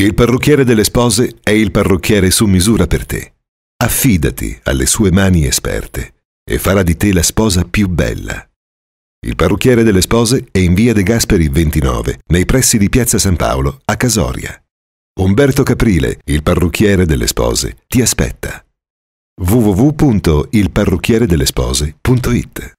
Il parrucchiere delle spose è il parrucchiere su misura per te. Affidati alle sue mani esperte e farà di te la sposa più bella. Il parrucchiere delle spose è in via De Gasperi 29, nei pressi di Piazza San Paolo, a Casoria. Umberto Caprile, il parrucchiere delle spose, ti aspetta. www.ilparrucchieredellespose.it